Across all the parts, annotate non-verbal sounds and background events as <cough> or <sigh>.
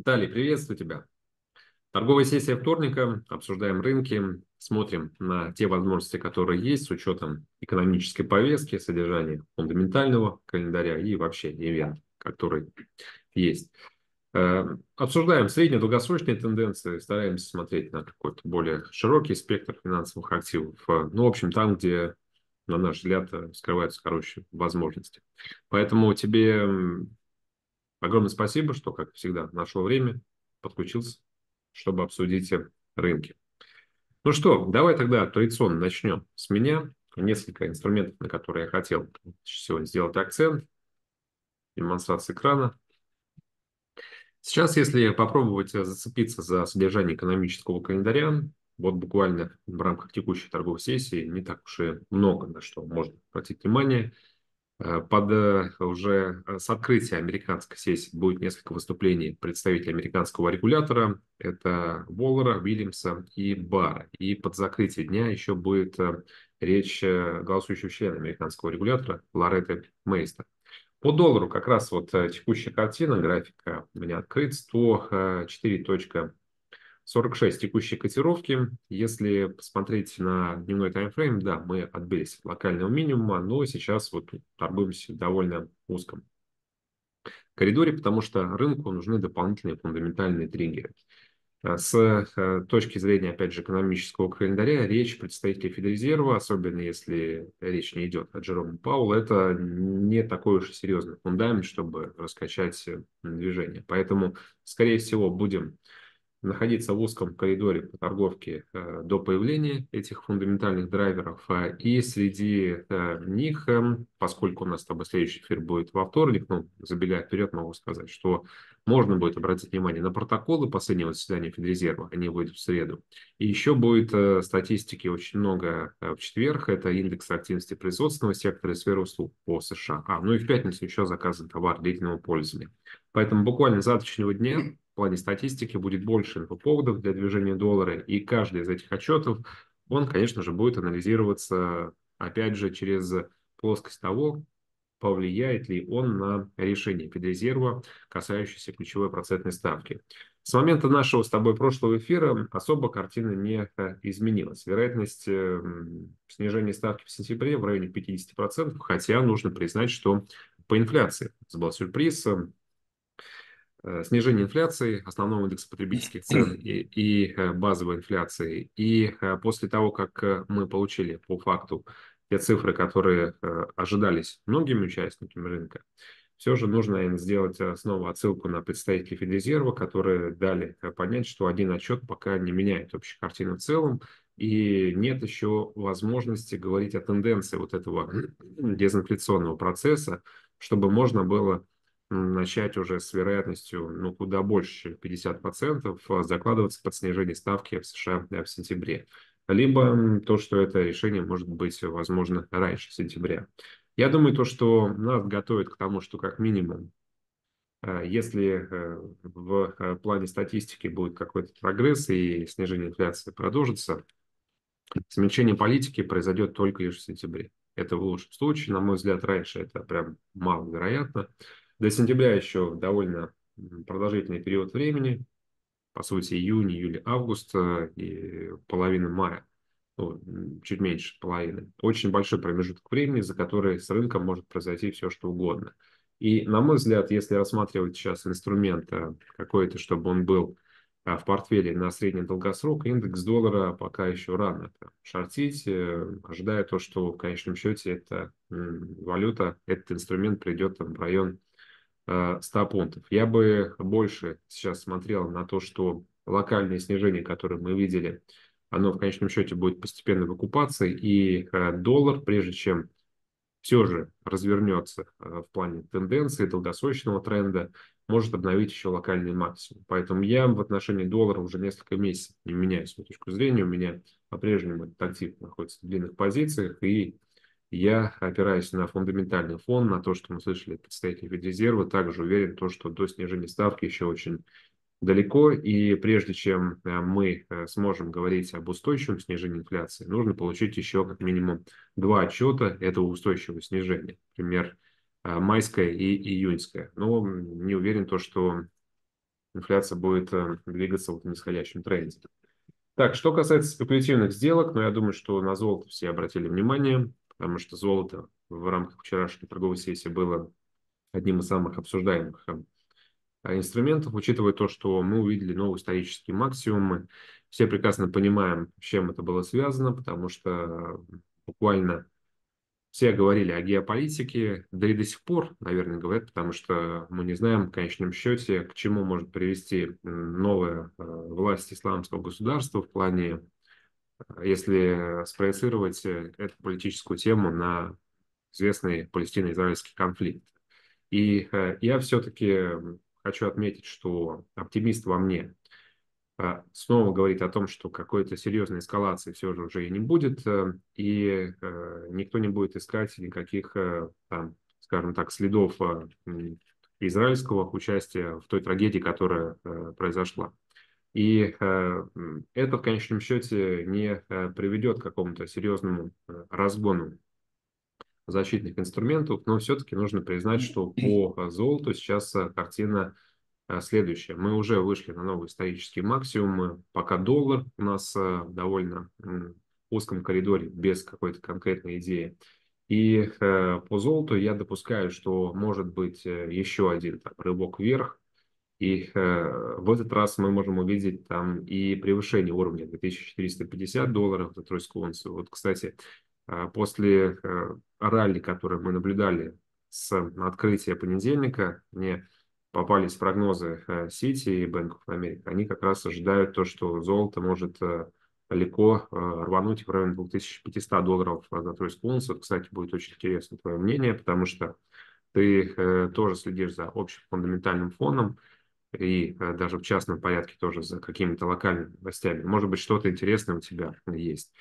Виталий, приветствую тебя. Торговая сессия вторника, обсуждаем рынки, смотрим на те возможности, которые есть с учетом экономической повестки, содержания фундаментального календаря и вообще ивент, который есть. Э, обсуждаем среднедолгосрочные тенденции, стараемся смотреть на какой-то более широкий спектр финансовых активов. Э, ну, в общем, там, где, на наш взгляд, э, скрываются, короче, возможности. Поэтому тебе Огромное спасибо, что, как всегда, нашел время, подключился, чтобы обсудить рынки. Ну что, давай тогда традиционно начнем с меня. Несколько инструментов, на которые я хотел сегодня сделать акцент. Демонстрация экрана. Сейчас, если попробовать зацепиться за содержание экономического календаря, вот буквально в рамках текущей торговой сессии не так уж и много на что можно обратить внимание – Э, под э, уже э, с открытия американской сессии будет несколько выступлений представителей американского регулятора. Это Воллера, Уильямса и Бара. И под закрытие дня еще будет речь голосующего члена американского регулятора Лоретты Мейстер. По доллару как раз вот текущая картина, графика у меня открыт, 104.50 46 текущие котировки. Если посмотреть на дневной таймфрейм, да, мы отбились от локального минимума, но сейчас вот торгуемся довольно узком коридоре, потому что рынку нужны дополнительные фундаментальные триггеры. А с э, точки зрения, опять же, экономического календаря, речь представителей Федрезерва, особенно если речь не идет о Джероме Пауэлле, это не такой уж и серьезный фундамент, чтобы раскачать э, движение. Поэтому, скорее всего, будем находиться в узком коридоре по торговке э, до появления этих фундаментальных драйверов. Э, и среди э, них, эм, поскольку у нас с тобой следующий эфир будет во вторник, ну, забегая вперед, могу сказать, что можно будет обратить внимание на протоколы последнего заседания Федрезерва, они выйдут в среду. И еще будет статистики очень много в четверг, это индекс активности производственного сектора и сферы услуг по США. А, ну и в пятницу еще заказан товар длительного пользования. Поэтому буквально завтрашнего дня в плане статистики будет больше поводов для движения доллара, и каждый из этих отчетов, он, конечно же, будет анализироваться, опять же, через плоскость того, повлияет ли он на решение Федрезерва, касающееся ключевой процентной ставки. С момента нашего с тобой прошлого эфира особо картина не э, изменилась. Вероятность э, снижения ставки в сентябре в районе 50%, хотя нужно признать, что по инфляции. Это был сюрприз. Э, Э, снижение инфляции, основного индекса потребительских цен и, и э, базовой инфляции. И э, после того, как мы получили по факту те цифры, которые ожидались многими участниками рынка, все же нужно сделать снова отсылку на представителей Федрезерва, которые дали понять, что один отчет пока не меняет общей картины в целом, и нет еще возможности говорить о тенденции вот этого <clears throat> дезинфляционного процесса, чтобы можно было начать уже с вероятностью ну, куда больше, чем 50%, а, закладываться под снижение ставки в США э, в сентябре. Либо то, что это решение может быть, возможно, раньше сентября. Я думаю, то, что нас готовит к тому, что как минимум, э, если э, в плане статистики будет какой-то прогресс и снижение инфляции продолжится, смягчение политики произойдет только лишь в сентябре. Это в лучшем случае. На мой взгляд, раньше это прям маловероятно. вероятно. До сентября еще довольно продолжительный период времени, по сути, июнь, июль, август э, и половина мая, ну, чуть меньше половины. Очень большой промежуток времени, за который с рынком может произойти все, что угодно. И, на мой взгляд, если рассматривать сейчас инструмент э, какой-то, чтобы он был э, в портфеле на средний долгосрок, индекс доллара пока еще рано шортить, ожидая то, что в конечном счете эта валюта, этот инструмент придет в район 100 э, пунктов. Я бы больше сейчас смотрел на то, что локальное снижение, которое мы видели, оно в конечном счете будет постепенно выкупаться, и э, доллар, прежде чем все же развернется э, в плане тенденции, долгосрочного тренда, может обновить еще локальный максимум. Поэтому я в отношении доллара уже несколько месяцев не меняю свою точку зрения. У меня по-прежнему этот актив находится в длинных позициях, и я, опираюсь на фундаментальный фон, на то, что мы слышали от представителей Федрезерва, также уверен, то, что до снижения ставки еще очень далеко, и прежде чем э, мы э, сможем говорить об устойчивом снижении инфляции, нужно получить еще как минимум два отчета этого устойчивого снижения, например, э, майское и июньское. Но не уверен то, что инфляция будет двигаться в нисходящем тренде. Так, что касается спекулятивных сделок, но ну, я думаю, что на золото все обратили внимание потому что золото в рамках вчерашней торговой сессии было одним из самых обсуждаемых э, инструментов, учитывая то, что мы увидели новые исторические максимумы. Все прекрасно понимаем, с чем это было связано, потому что э, буквально все говорили о геополитике, да и до сих пор, наверное, говорят, потому что мы не знаем в конечном счете, к чему может привести новая э, власть исламского государства в плане если спроецировать э, эту политическую тему на известный палестино-израильский конфликт. И э, я все-таки хочу отметить, что оптимист во мне а, снова говорит о том, что какой-то серьезной эскалации все же уже и не будет, э, и никто не будет искать никаких, там, скажем так, следов израильского участия в той трагедии, которая произошла. И э, это в конечном счете не э, приведет к какому-то серьезному э, разгону защитных инструментов, но все-таки нужно признать, что по золоту сейчас картина следующая. Мы уже вышли на новые исторические максимумы, пока доллар у нас в довольно узком коридоре, без какой-то конкретной идеи. И по золоту я допускаю, что может быть еще один там, рывок вверх, и э, в этот раз мы можем увидеть там и превышение уровня 2450 долларов за тройскую унцию. Вот, кстати, а, после э, ралли, которое мы наблюдали с открытия понедельника, мне попались прогнозы э, Сити и Bank of America. Они как раз ожидают то, что золото может легко рвануть в район 2500 долларов за тройскую унцию. кстати, будет очень интересно твое мнение, потому что ты тоже следишь за общим фундаментальным фоном и э, даже в частном порядке тоже за какими-то локальными новостями. Может быть, что-то интересное у тебя есть.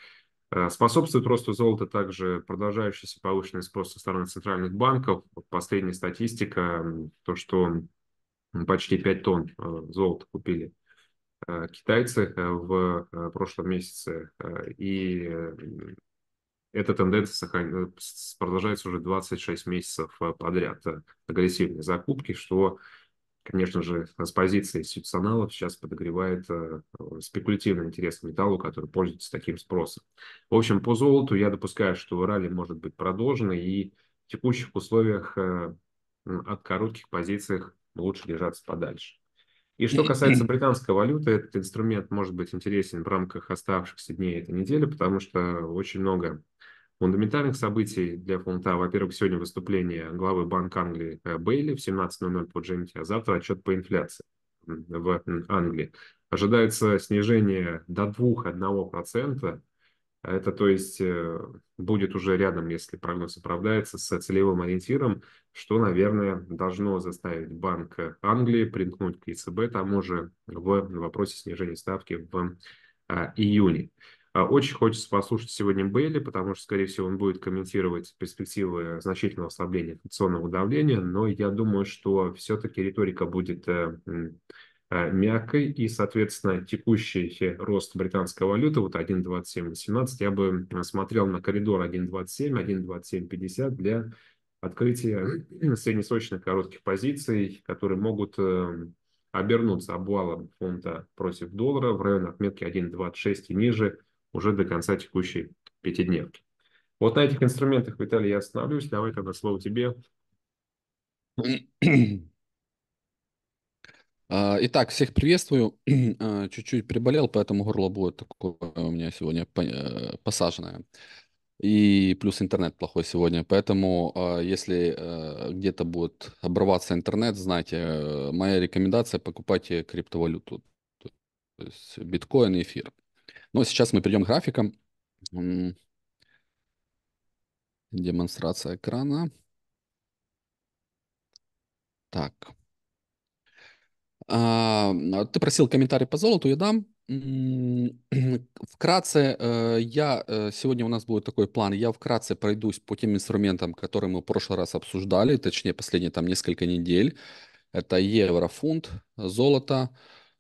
Э, способствует росту золота также продолжающийся повышенный спрос со стороны центральных банков. Последняя статистика, то, что почти 5 тонн э, золота купили китайцы в прошлом месяце. И эта тенденция продолжается уже 26 месяцев подряд. Агрессивные закупки, что конечно же, с позиции институционалов сейчас подогревает э, спекулятивный интерес к металлу, который пользуется таким спросом. В общем, по золоту я допускаю, что ралли может быть продолжено, и в текущих условиях э, от коротких позиций лучше держаться подальше. И что касается британской валюты, этот инструмент может быть интересен в рамках оставшихся дней этой недели, потому что очень много фундаментальных событий для фунта. Во-первых, сегодня выступление главы Банка Англии э, Бейли в 17.00 по GMT, а завтра отчет по инфляции в Англии. Ожидается снижение до 2-1%. Это то есть э, будет уже рядом, если прогноз оправдается, с целевым ориентиром, что, наверное, должно заставить Банк Англии примкнуть к ЕЦБ тому же в вопросе снижения ставки в э, июне. А, очень хочется послушать сегодня Бейли, потому что, скорее всего, он будет комментировать перспективы значительного ослабления инфляционного давления, но я думаю, что все-таки риторика будет э, э, мягкой, и, соответственно, текущий рост британской валюты, вот 1.2718, я бы э, смотрел на коридор 1.27, 1.2750 для открытия <clears throat> среднесрочных коротких позиций, которые могут обернуться обвалом фунта против доллара в районе отметки 1.26 и ниже – уже до конца текущей пятидневки. Вот на этих инструментах, Виталий, я остановлюсь. Давай тогда слово тебе. А, итак, всех приветствую. А, чуть-чуть приболел, поэтому горло будет такое у меня сегодня э, посаженное. И плюс интернет плохой сегодня. Поэтому, а, если э, где-то будет обрываться интернет, знаете, э, моя рекомендация покупайте криптовалюту. То есть биткоин и эфир. Но ну, сейчас мы перейдем к графикам. Демонстрация экрана. Так. А, ты просил комментарий по золоту, я дам. Вкратце, э, я э, сегодня у нас будет такой план. Я вкратце пройдусь по тем инструментам, которые мы в прошлый раз обсуждали, точнее, последние там несколько недель. Это евро, фунт, золото,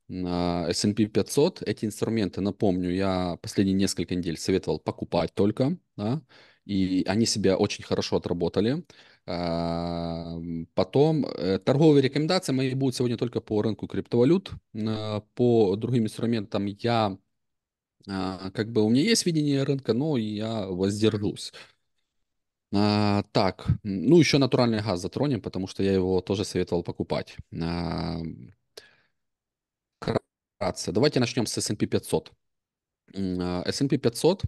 S&P 500. Эти инструменты, напомню, я последние несколько недель советовал покупать только, да, и они себя очень хорошо отработали. А, потом э, торговые рекомендации мои будут сегодня только по рынку криптовалют. Э, по другим инструментам я а, как бы у меня есть видение рынка, но я воздержусь. А, так, ну еще натуральный газ затронем, потому что я его тоже советовал покупать. А, вкратце. Давайте начнем с S&P 500. S&P 500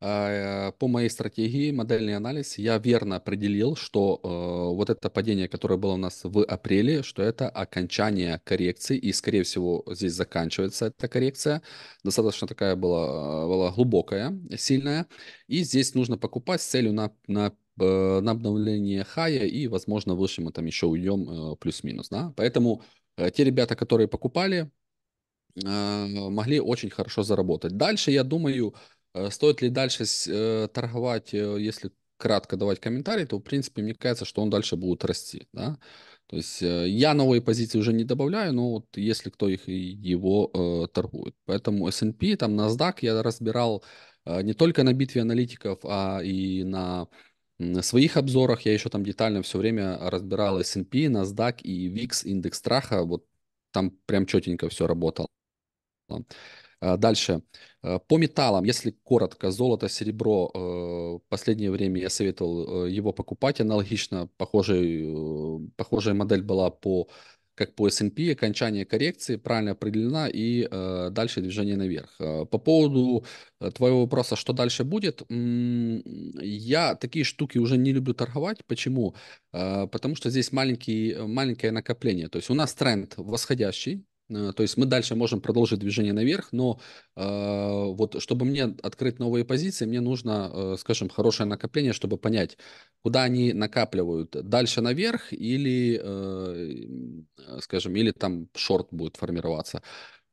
по моей стратегии модельный анализ я верно определил, что э, вот это падение, которое было у нас в апреле, что это окончание коррекции, и, скорее всего, здесь заканчивается эта коррекция. Достаточно такая была, э, была глубокая, сильная. И здесь нужно покупать с целью на, на э, на обновление хая и, возможно, выше мы там еще уйдем плюс-минус, да. Поэтому те ребята, которые покупали, Э, могли очень хорошо заработать. Дальше, я думаю, э, стоит ли дальше э, торговать, если кратко давать комментарий, то, в принципе, мне кажется, что он дальше будет расти, да. То есть я новые позиции уже не добавляю, но вот если кто их его э, торгует. Поэтому S&P, там NASDAQ я разбирал э, не только на битве аналитиков, а и на, на своих обзорах. Я еще там детально все время разбирал S&P, NASDAQ и VIX, индекс страха. Вот там прям четенько все работало понятно. А, дальше. Э, по металлам, если коротко, золото, серебро, в э, последнее время я советовал э, его покупать. Аналогично похожий, похожая модель была по как по S&P, окончание коррекции правильно определена и э, дальше движение наверх. По поводу твоего вопроса, что дальше будет, я такие штуки уже не люблю торговать. Почему? Э, потому что здесь маленький, маленькое накопление. То есть у нас тренд восходящий, Э, то есть мы дальше можем продолжить движение наверх, но э, вот чтобы мне открыть новые позиции, мне нужно, э, скажем, хорошее накопление, чтобы понять, куда они накапливают. Дальше наверх или, э, э скажем, или там шорт будет формироваться.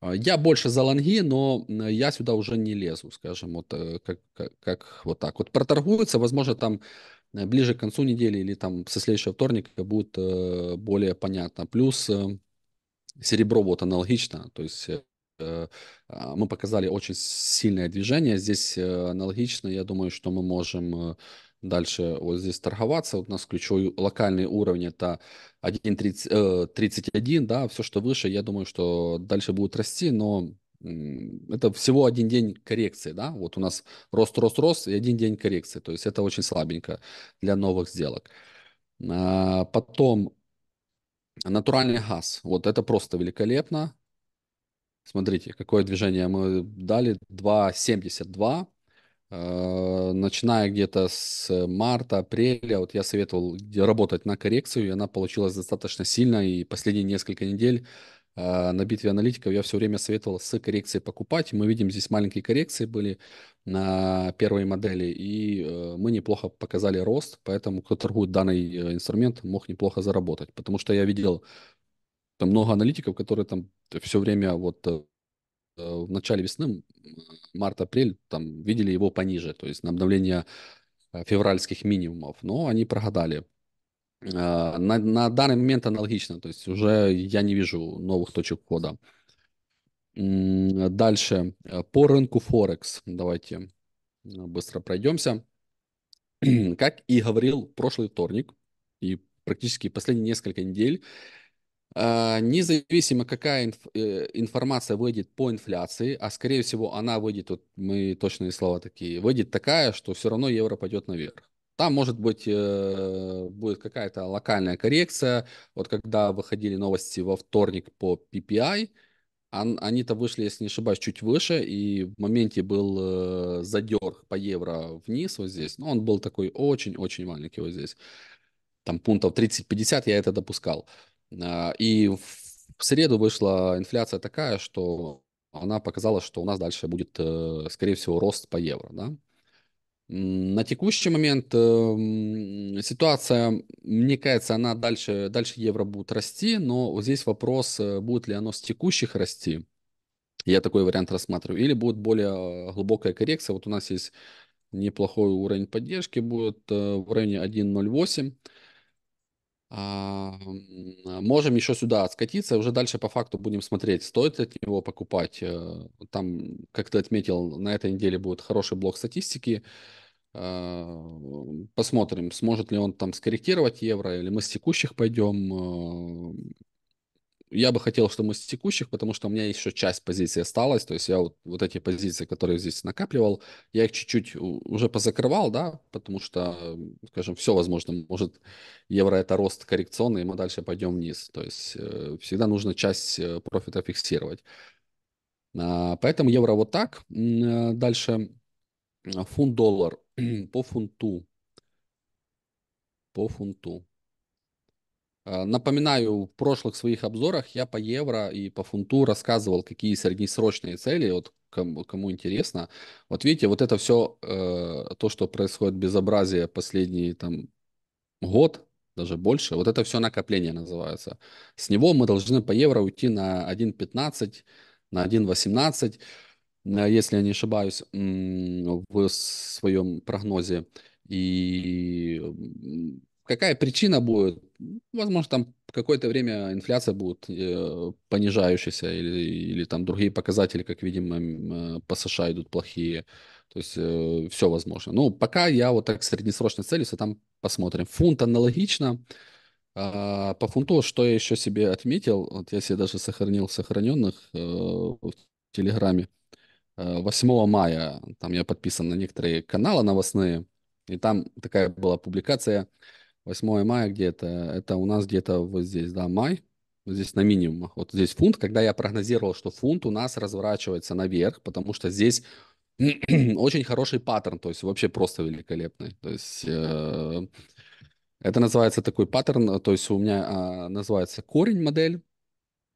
Э, я больше за лонги, но я сюда уже не лезу, скажем, вот как, как, как вот так. Вот проторгуется, возможно, там ближе к концу недели или там со следующего вторника будет э, более понятно. Плюс э, серебро вот аналогично, то есть э, э, а, мы показали очень сильное движение. Здесь э, аналогично, я думаю, что мы можем дальше вот здесь торговаться. Вот у нас ключевой локальный уровень это 1.31, да, все, что выше, я думаю, что дальше будет расти, но это всего один день коррекции, да, вот у нас рост, рост, рост и один день коррекции, то есть это очень слабенько для новых сделок. А, потом Натуральный газ. Вот это просто великолепно. Смотрите, какое движение мы дали. 2.72. Э, начиная где-то с марта, апреля, вот я советовал работать на коррекцию, и она получилась достаточно сильно, и последние несколько недель а, на битве аналитиков я все время советовал с коррекцией покупать. Мы видим, здесь маленькие коррекции были на первой модели, и э, мы неплохо показали рост, поэтому кто торгует данный э, инструмент, мог неплохо заработать. Потому что я видел там много аналитиков, которые там все время вот э, в начале весны, март-апрель, там видели его пониже, то есть на обновление февральских минимумов, но они прогадали. Э, на, на данный момент аналогично, то есть уже я не вижу новых точек входа. Дальше, э, по рынку Форекс, давайте э, быстро пройдемся. <clears throat> Как и говорил прошлый вторник и практически последние несколько недель, независимо какая инф информация выйдет по инфляции, а скорее всего она выйдет, вот мы точные слова такие, выйдет такая, что все равно евро пойдет наверх. Там, может быть, э, будет какая-то локальная коррекция. Вот когда выходили новости во вторник по PPI, они-то вышли, если не ошибаюсь, чуть выше, и в моменте был э, задер по евро вниз вот здесь. Но ну, он был такой очень-очень маленький вот здесь. Там пунктов 30-50 я это допускал. А, и в среду вышла инфляция такая, что она показала, что у нас дальше будет, э, скорее всего, рост по евро, да? На текущий момент э, ситуация, мне кажется, она дальше, дальше евро будет расти, но вот здесь вопрос, э, будет ли оно с текущих расти. Я такой вариант рассматриваю. Или будет более э, глубокая коррекция. Вот у нас есть неплохой уровень поддержки, будет э, в районе 1.08. А, можем еще сюда откатиться, уже дальше по факту будем смотреть, стоит от него покупать. Э, там, как ты отметил, на этой неделе будет хороший блок статистики. Э, посмотрим, сможет ли он там скорректировать евро, или мы с текущих пойдем. Э, я бы хотел, чтобы мы с текущих, потому что у меня еще часть позиций осталась, то есть я вот, вот эти позиции, которые здесь накапливал, я их чуть-чуть уже позакрывал, да, потому что, скажем, все возможно, может, евро это рост коррекционный, и мы дальше пойдем вниз, то есть э, всегда нужно часть э, профита фиксировать. А, поэтому евро вот так. Э, дальше фунт-доллар <clears throat> по фунту. По фунту. Э, напоминаю, в прошлых своих обзорах я по евро и по фунту рассказывал, какие среднесрочные цели, вот кому, кому интересно. Вот видите, вот это все, э, то, что происходит безобразие последний там год, даже больше, вот это все накопление называется. С него мы должны по евро уйти на 1.15, на 1.18, э, если я не ошибаюсь, в своем прогнозе. И Какая причина будет? Возможно, там какое-то время инфляция будет э, понижающаяся или, или там другие показатели, как видимо, э, по США идут плохие. То есть э, все возможно. Ну, пока я вот так среднесрочной целью, там посмотрим. Фунт аналогично. А, по фунту, что я еще себе отметил, вот я себе даже сохранил сохраненных э, в Телеграме. 8 э, мая там я подписан на некоторые каналы новостные, и там такая была публикация – 8 мая где-то, это у нас где-то вот здесь, да, май, здесь на минимумах, вот здесь фунт, когда я прогнозировал, что фунт у нас разворачивается наверх, потому что здесь <clears throat> очень хороший паттерн, то есть вообще просто великолепный, то есть... Э, это называется такой паттерн, то есть у меня а, называется корень модель,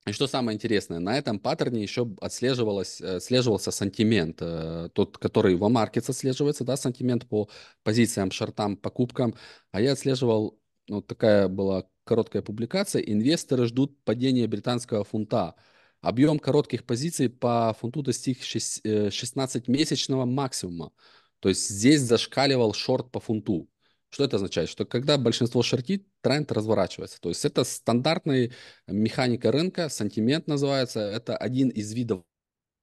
и что самое интересное, на этом паттерне еще отслеживалось, отслеживался э, сантимент, э, тот, который в маркете отслеживается, да, сантимент по позициям, шортам, покупкам. А я отслеживал, ну, вот такая была короткая публикация, инвесторы ждут падения британского фунта. Объем коротких позиций по фунту достиг 16-месячного э, максимума. То есть здесь зашкаливал шорт по фунту. Что это означает? Что когда большинство шортит, тренд разворачивается. То есть это стандартная механика рынка, сантимент называется. Это один из видов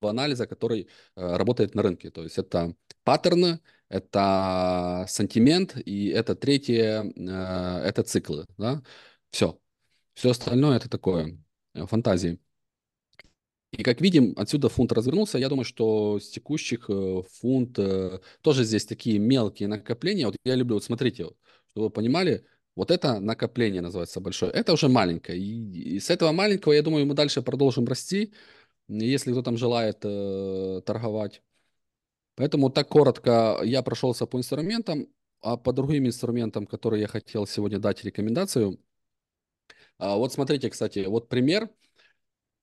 анализа, который э, работает на рынке. То есть это паттерны, это сантимент и это третье, э, это циклы. Да? Все. Все остальное это такое э, фантазии. И как видим, отсюда фунт развернулся. Я думаю, что с текущих э, фунт э, тоже здесь такие мелкие накопления. Вот я люблю, вот смотрите, чтобы вы понимали, вот это накопление называется большое, это уже маленькое. И, и с этого маленького, я думаю, мы дальше продолжим расти, если кто там желает э, торговать. Поэтому так коротко я прошелся по инструментам, а по другим инструментам, которые я хотел сегодня дать рекомендацию. А, вот смотрите, кстати, вот пример –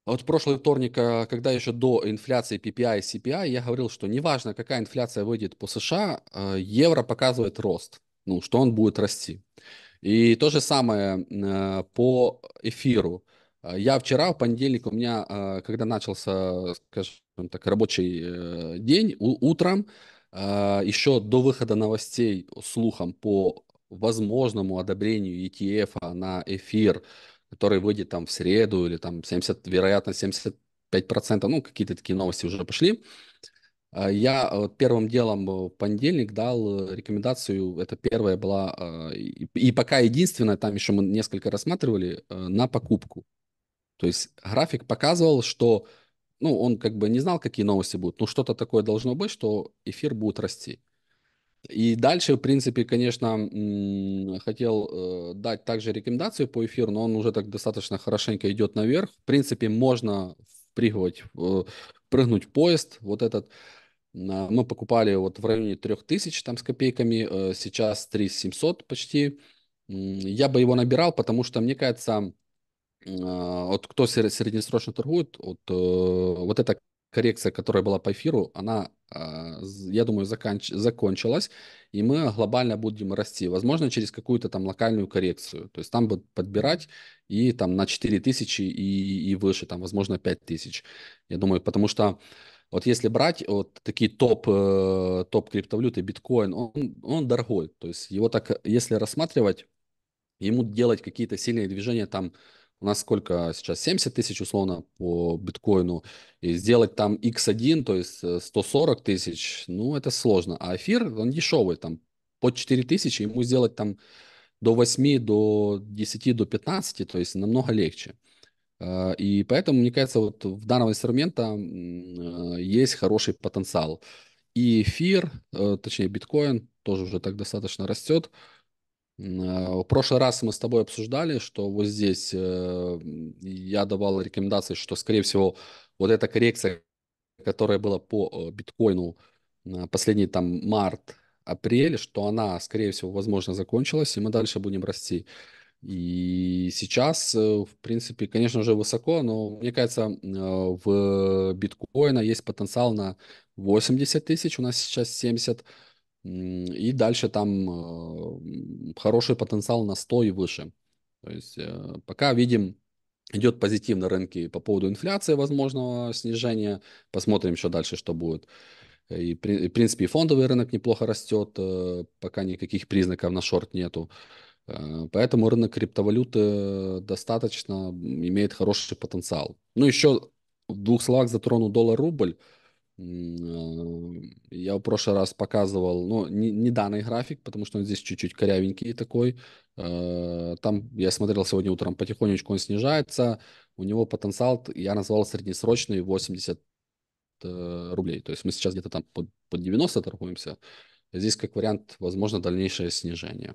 а вот прошлый вторник, а, когда еще до инфляции PPI и CPI, я говорил, что неважно, какая инфляция выйдет по США, а, евро показывает рост, ну, что он будет расти. И то же самое по эфиру. Я вчера, в понедельник, у меня, когда начался, скажем так, рабочий э, день, утром, еще до выхода новостей слухом по возможному одобрению ETF на эфир, который выйдет там в среду или там 70, вероятно, 75%, ну, какие-то такие новости уже пошли. А, я первым делом э, в понедельник дал э, рекомендацию, это первая была, а, и пока единственная, там еще мы несколько рассматривали, э, на покупку. То есть график показывал, что, ну, он как бы не знал, какие новости будут, но что-то такое должно быть, что эфир будет расти. И дальше, в принципе, конечно, хотел э, дать также рекомендацию по эфиру, но он уже так достаточно хорошенько идет наверх. В принципе, можно впрыгивать, э, прыгнуть в поезд. Вот этот мы покупали вот в районе 3000 там с копейками, э, сейчас 3700 почти. Я бы его набирал, потому что, мне кажется, вот кто среднесрочно торгует, вот, вот эта коррекция, которая была по эфиру, она, а, я думаю, заканч... закончилась, и мы глобально будем расти. Возможно, через какую-то там локальную коррекцию. То есть там будут подбирать и там на 4000 и, и выше, там, возможно, 5000. Я думаю, потому что вот если брать вот такие топ, э, топ криптовалюты, биткоин, он, он дорогой. То есть его так, если рассматривать, ему делать какие-то сильные движения там у нас сколько сейчас, 70 тысяч условно по биткоину, и сделать там x1, то есть 140 э, тысяч, ну, это сложно. А эфир, он дешевый, там, под 4 тысячи, ему сделать там до 8, до 10, до 15, то есть намного легче. Э, и поэтому, мне кажется, вот в данного инструмента э, есть хороший потенциал. И эфир, точнее биткоин, тоже уже так достаточно растет. А, в прошлый раз мы с тобой обсуждали, что вот здесь э, я давал рекомендации, что, скорее всего, вот эта коррекция, которая была по э, биткоину э, последний там март, апрель, что она, скорее всего, возможно, закончилась, и мы дальше будем расти. И сейчас, в принципе, конечно же, высоко, но мне кажется, в биткоина есть потенциал на 80 тысяч, у нас сейчас 70, и дальше там э, хороший потенциал на 100 и выше. То есть э, пока видим, идет позитив на рынке по поводу инфляции, возможного снижения. Посмотрим еще дальше, что будет. И, в принципе, и фондовый рынок неплохо растет, э, пока никаких признаков на шорт нету. Поэтому рынок криптовалюты достаточно имеет хороший потенциал. Ну, еще в двух словах затрону доллар-рубль. Э, я в прошлый раз показывал, ну, не, не данный график, потому что он здесь чуть-чуть корявенький такой. Э, там я смотрел сегодня утром, потихонечку он снижается. У него потенциал, я назвал среднесрочный 80 э, рублей. То есть мы сейчас где-то там под, под 90 торгуемся. Здесь как вариант, возможно, дальнейшее снижение.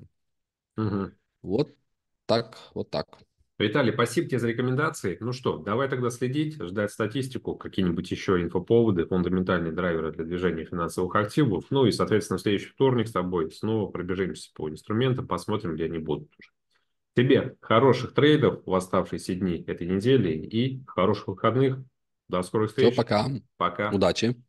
Угу. Вот так, вот так. Виталий, спасибо тебе за рекомендации. Ну что, давай тогда следить, ждать статистику, какие-нибудь еще инфоповоды, фундаментальные драйверы для движения финансовых активов. Ну и, соответственно, в следующий вторник с тобой снова пробежимся по инструментам, посмотрим, где они будут уже. Тебе хороших трейдов в оставшиеся дни этой недели и хороших выходных. До скорых встреч. Все, пока. Пока. Удачи.